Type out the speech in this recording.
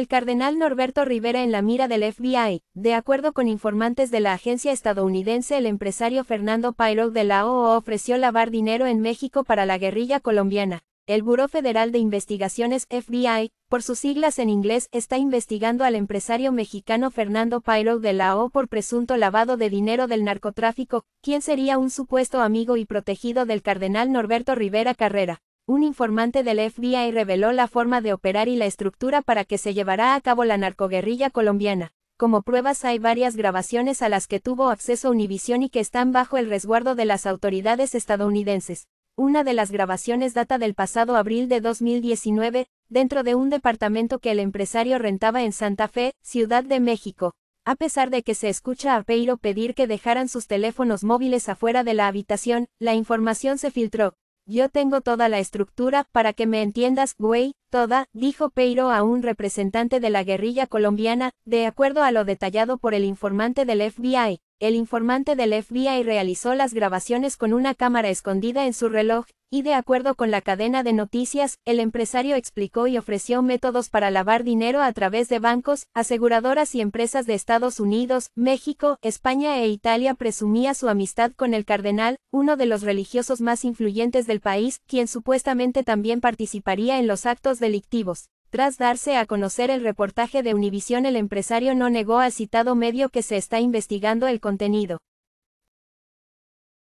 El cardenal Norberto Rivera en la mira del FBI, de acuerdo con informantes de la agencia estadounidense, el empresario Fernando Pairo de la OO ofreció lavar dinero en México para la guerrilla colombiana. El Buró Federal de Investigaciones FBI, por sus siglas en inglés, está investigando al empresario mexicano Fernando Pairo de la O por presunto lavado de dinero del narcotráfico, quien sería un supuesto amigo y protegido del cardenal Norberto Rivera Carrera un informante del FBI reveló la forma de operar y la estructura para que se llevará a cabo la narcoguerrilla colombiana. Como pruebas hay varias grabaciones a las que tuvo acceso Univision y que están bajo el resguardo de las autoridades estadounidenses. Una de las grabaciones data del pasado abril de 2019, dentro de un departamento que el empresario rentaba en Santa Fe, Ciudad de México. A pesar de que se escucha a Peiro pedir que dejaran sus teléfonos móviles afuera de la habitación, la información se filtró, yo tengo toda la estructura, para que me entiendas, güey, toda, dijo Peiro a un representante de la guerrilla colombiana, de acuerdo a lo detallado por el informante del FBI el informante del FBI realizó las grabaciones con una cámara escondida en su reloj, y de acuerdo con la cadena de noticias, el empresario explicó y ofreció métodos para lavar dinero a través de bancos, aseguradoras y empresas de Estados Unidos, México, España e Italia. Presumía su amistad con el cardenal, uno de los religiosos más influyentes del país, quien supuestamente también participaría en los actos delictivos. Tras darse a conocer el reportaje de Univision, el empresario no negó al citado medio que se está investigando el contenido.